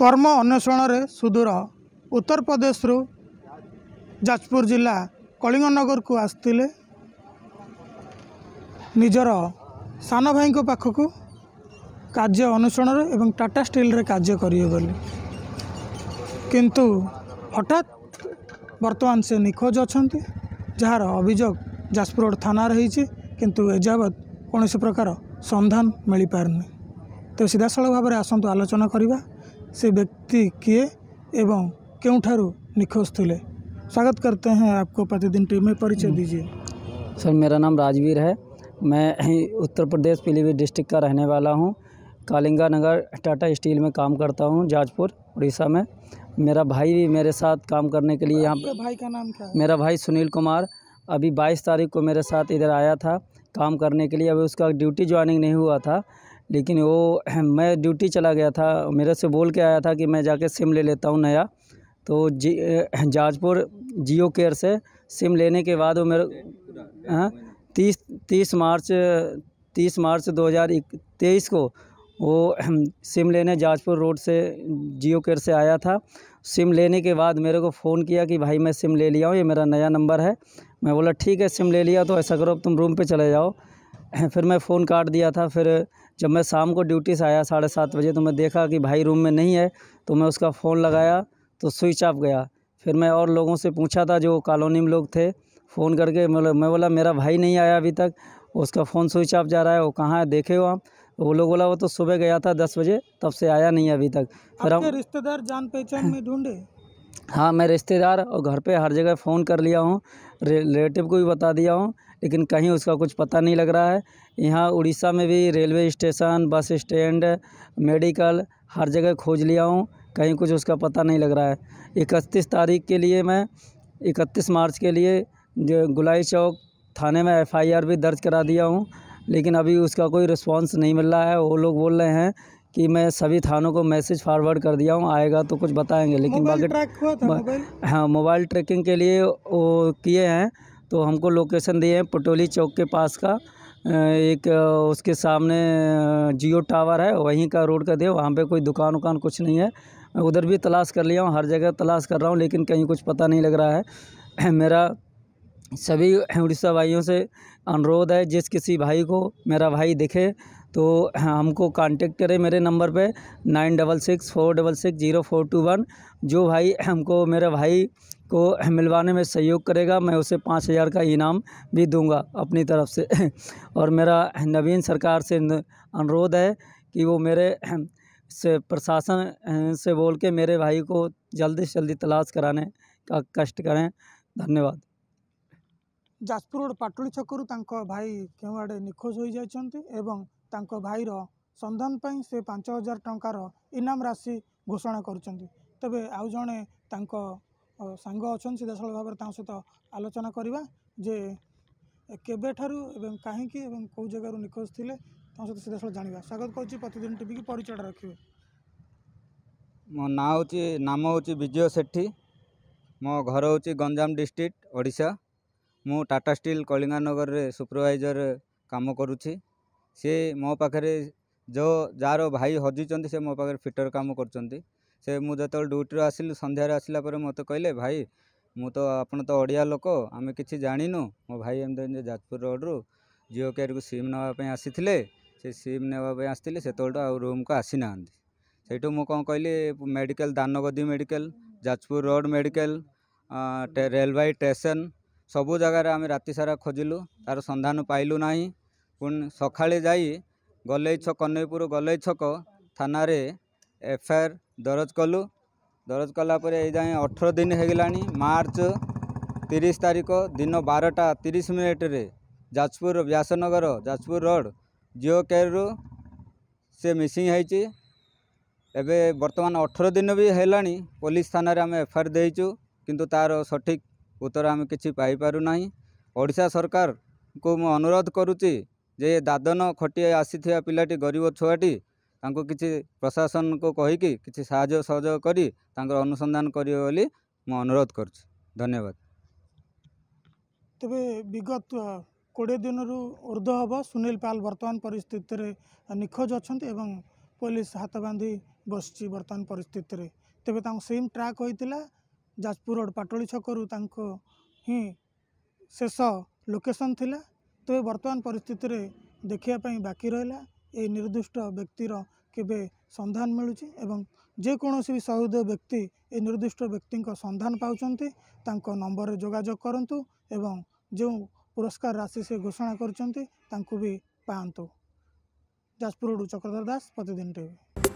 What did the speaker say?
କର୍ମ ଅନ୍ୱେଷଣରେ ସୁଦୂର ଉତ୍ତରପ୍ରଦେଶରୁ ଯାଜପୁର ଜିଲ୍ଲା କଳିଙ୍ଗନଗରକୁ ଆସିଥିଲେ ନିଜର ସାନ ଭାଇଙ୍କ ପାଖକୁ କାର୍ଯ୍ୟ ଅନ୍ୱେଷଣରେ ଏବଂ ଟାଟା ଷ୍ଟିଲ୍ରେ କାର୍ଯ୍ୟ କରିବେ ବୋଲି କିନ୍ତୁ ହଠାତ୍ ବର୍ତ୍ତମାନ ସେ ନିଖୋଜ ଅଛନ୍ତି ଯାହାର ଅଭିଯୋଗ ଯାଜପୁର ରୋଡ଼ ଥାନାରେ ହେଇଛି କିନ୍ତୁ ଏଯାବତ୍ କୌଣସି ପ୍ରକାର ସନ୍ଧାନ ମିଳିପାରିନି ତେବେ ସିଧାସଳଖ ଭାବରେ ଆସନ୍ତୁ ଆଲୋଚନା କରିବା से व्यक्ति किए एवं क्योंठारू निखोज थे स्वागत करते हैं आपको प्रतिदिन टीम में परिचय दीजिए सर मेरा नाम राजवीर है मैं उत्तर प्रदेश पीलीभीत डिस्ट्रिक्ट का रहने वाला हूँ कालिंगा नगर टाटा स्टील में काम करता हूँ जाजपुर उड़ीसा में मेरा भाई भी मेरे साथ काम करने के लिए यहाँ पर भाई का नाम क्या है? मेरा भाई सुनील कुमार अभी 22 तारीख को मेरे साथ इधर आया था काम करने के लिए अभी उसका ड्यूटी ज्वाइनिंग नहीं हुआ था लेकिन वो मैं ड्यूटी चला गया था मेरे से बोल के आया था कि मैं जाके सिम ले लेता हूँ नया तो जी जाजपुर जियो केयर से सिम लेने के बाद वो मेरे हाँ तीस तीस मार्च तीस मार्च दो हज़ार तेईस को वो सिम लेने जाजपुर रोड से जियो केयर से आया था सिम लेने के बाद मेरे को फ़ोन किया कि भाई मैं सिम ले लिया हूँ ये मेरा नया नंबर है मैं बोला ठीक है सिम ले लिया तो ऐसा करो अब तुम रूम पे चले जाओ फिर मैं फ़ोन काट दिया था फिर जब मैं शाम को ड्यूटी से आया साढ़े सात बजे तो मैं देखा कि भाई रूम में नहीं है तो मैं उसका फ़ोन लगाया तो स्विच ऑफ गया फिर मैं और लोगों से पूछा था जो कॉलोनी में लोग थे फ़ोन करके मैं बोला मेरा भाई नहीं आया अभी तक उसका फ़ोन स्विच ऑफ जा रहा है वो कहाँ है देखे हो आप वो लोग बोला वो तो सुबह गया था दस बजे तब से आया नहीं अभी तक फिर हम रिश्तेदार जान पहचान में ढूंढे हाँ मैं रिश्तेदार और घर पे हर जगह फ़ोन कर लिया हूँ रिलेटिव को भी बता दिया हूँ लेकिन कहीं उसका कुछ पता नहीं लग रहा है यहाँ उड़ीसा में भी railway station bus stand medical हर जगह खोज लिया हूँ कहीं कुछ उसका पता नहीं लग रहा है इकतीस तारीख के लिए मैं इकतीस मार्च के लिए गुलाई चौक थाने में एफ़ भी दर्ज करा दिया हूँ लेकिन अभी उसका कोई रिस्पॉन्स नहीं मिल रहा है वो लोग बोल रहे हैं कि मैं सभी थानों को मैसेज फॉरवर्ड कर दिया हूँ आएगा तो कुछ बताएंगे लेकिन बाकी हाँ मोबाइल ट्रैकिंग के लिए वो किए हैं तो हमको लोकेशन दिए हैं पटोली चौक के पास का एक उसके सामने जियो टावर है वहीं का रोड का दे वहाँ पे कोई दुकान वकान कुछ नहीं है उधर भी तलाश कर लिया हूँ हर जगह तलाश कर रहा हूँ लेकिन कहीं कुछ पता नहीं लग रहा है मेरा सभी उड़ीसा भाइयों से अनुरोध है जिस किसी भाई को मेरा भाई दिखे तो हमको कांटेक्ट करें मेरे नंबर पे nine double six four double six zero four two one जो भाई हमको मेरे भाई को मिलवाने में सहयोग करेगा मैं उसे पाँच हज़ार का इनाम भी दूंगा अपनी तरफ से और मेरा नवीन सरकार से अनुरोध है कि वो मेरे से प्रशासन से बोल के मेरे भाई को जल्दी से जल्दी तलाश कराने का कष्ट करें धन्यवाद ଯାଜପୁର ରୋଡ଼ ପାଟୁଳି ଛକରୁ ତାଙ୍କ ଭାଇ କେଉଁଆଡ଼େ ନିଖୋଜ ହୋଇଯାଇଛନ୍ତି ଏବଂ ତାଙ୍କ ଭାଇର ସନ୍ଧାନ ପାଇଁ ସେ ପାଞ୍ଚ ହଜାର ଟଙ୍କାର ଇନାମ ରାଶି ଘୋଷଣା କରୁଛନ୍ତି ତେବେ ଆଉ ଜଣେ ତାଙ୍କ ସାଙ୍ଗ ଅଛନ୍ତି ସିଧାସଳଖ ଭାବରେ ତାଙ୍କ ସହିତ ଆଲୋଚନା କରିବା ଯେ କେବେଠାରୁ ଏବଂ କାହିଁକି ଏବଂ କେଉଁ ଜାଗାରୁ ନିଖୋଜ ଥିଲେ ତାଙ୍କ ସହିତ ସିଧାସଳଖ ଜାଣିବା ସ୍ୱାଗତ କରୁଛି ପ୍ରତିଦିନ ଟିଭିକି ପରିଚୟଟା ରଖିବେ ମୋ ନାଁ ହେଉଛି ନାମ ହେଉଛି ବିଜୟ ସେଠୀ ମୋ ଘର ହେଉଛି ଗଞ୍ଜାମ ଡିଷ୍ଟ୍ରିକ୍ଟ ଓଡ଼ିଶା ମୁଁ ଟାଟା ଷ୍ଟିଲ୍ କଳିଙ୍ଗାନଗରରେ ସୁପରଭାଇଜର୍ କାମ କରୁଛି ସେ ମୋ ପାଖରେ ଯେଉଁ ଯାହାର ଭାଇ ହଜିଛନ୍ତି ସେ ମୋ ପାଖରେ ଫିଟର୍ କାମ କରୁଛନ୍ତି ସେ ମୁଁ ଯେତେବେଳେ ଡ୍ୟୁଟିରୁ ଆସିଲି ସନ୍ଧ୍ୟାରେ ଆସିଲା ପରେ ମୋତେ କହିଲେ ଭାଇ ମୁଁ ତ ଆପଣ ତ ଓଡ଼ିଆ ଲୋକ ଆମେ କିଛି ଜାଣିନୁ ମୋ ଭାଇ ଏମିତି ଏମିତି ଯାଜପୁର ରୋଡ଼ରୁ ଜିଓ କେୟାରକୁ ସିମ୍ ନେବା ପାଇଁ ଆସିଥିଲେ ସେ ସିମ୍ ନେବା ପାଇଁ ଆସିଥିଲେ ସେତେବେଳଠୁ ଆଉ ରୁମ୍କୁ ଆସିନାହାନ୍ତି ସେଇଠୁ ମୁଁ କ'ଣ କହିଲି medical Danagadi medical Jajpur road medical railway station ସବୁ ଜାଗାରେ ଆମେ ରାତି ସାରା ଖୋଜିଲୁ ତା'ର ସନ୍ଧାନ ପାଇଲୁ ନାହିଁ ପୁଣି ସକାଳେ ଯାଇ ଗଲେଇ ଛକ କନେଇପୁର ଗଲେଇ ଛକ ଥାନାରେ ଏଫ୍ ଆଇ ଆର୍ ଦରଜ କଲୁ ଦରଜ କଲା ପରେ ଏଇ ଯାଏଁ ଅଠର ଦିନ ହେଇଗଲାଣି ମାର୍ଚ୍ଚ ତିରିଶ ତାରିଖ ଦିନ ବାରଟା ତିରିଶ ମିନିଟ୍ରେ ଯାଜପୁର ବ୍ୟାସନଗର ଯାଜପୁର ରୋଡ଼ ଜିଓ କେୟାରରୁ ସେ ମିସିଂ ହେଇଛି ଏବେ ବର୍ତ୍ତମାନ ଅଠର ଦିନ ବି ହେଲାଣି ପୋଲିସ ଥାନାରେ ଆମେ ଏଫ୍ ଆଇ ଆର୍ ଦେଇଛୁ କିନ୍ତୁ ତା'ର ସଠିକ୍ ଉତ୍ତର ଆମେ କିଛି ପାଇପାରୁନାହିଁ ଓଡ଼ିଶା ସରକାରଙ୍କୁ ମୁଁ ଅନୁରୋଧ କରୁଛି ଯେ ଦାଦନ ଖଟି ଆସିଥିବା ପିଲାଟି ଗରିବ ଛୁଆଟି ତାଙ୍କୁ କିଛି ପ୍ରଶାସନକୁ କହିକି କିଛି ସାହାଯ୍ୟ ସହଯୋଗ କରି ତାଙ୍କର ଅନୁସନ୍ଧାନ କରିବ ବୋଲି ମୁଁ ଅନୁରୋଧ କରୁଛି ଧନ୍ୟବାଦ ତେବେ ବିଗତ କୋଡ଼ିଏ ଦିନରୁ ଉର୍ଦ୍ଧ୍ୱ ହେବ ସୁନୀଲ ପାଲ ବର୍ତ୍ତମାନ ପରିସ୍ଥିତିରେ ନିଖୋଜ ଅଛନ୍ତି ଏବଂ ପୋଲିସ ହାତ ବାନ୍ଧି ବସିଛି ବର୍ତ୍ତମାନ ପରିସ୍ଥିତିରେ ତେବେ ତାଙ୍କ ସେମ୍ ଟ୍ରାକ୍ ହୋଇଥିଲା ଯାଜପୁର ରୋଡ଼ ପାଟଳି ଛକରୁ ତାଙ୍କ ହିଁ ଶେଷ ଲୋକେସନ୍ ଥିଲା ତେବେ ବର୍ତ୍ତମାନ ପରିସ୍ଥିତିରେ ଦେଖିବା ପାଇଁ ବାକି ରହିଲା ଏ ନିର୍ଦ୍ଦିଷ୍ଟ ବ୍ୟକ୍ତିର କେବେ ସନ୍ଧାନ ମିଳୁଛି ଏବଂ ଯେକୌଣସି ବି ସହୃଦ ବ୍ୟକ୍ତି ଏ ନିର୍ଦ୍ଦିଷ୍ଟ ବ୍ୟକ୍ତିଙ୍କ ସନ୍ଧାନ ପାଉଛନ୍ତି ତାଙ୍କ ନମ୍ବରରେ ଯୋଗାଯୋଗ କରନ୍ତୁ ଏବଂ ଯେଉଁ ପୁରସ୍କାର ରାଶି ସେ ଘୋଷଣା କରିଛନ୍ତି ତାଙ୍କୁ ବି ପାଆନ୍ତୁ ଯାଜପୁରରୁ ଚକ୍ରଧର ଦାସ ପ୍ରତିଦିନ ଟିଭି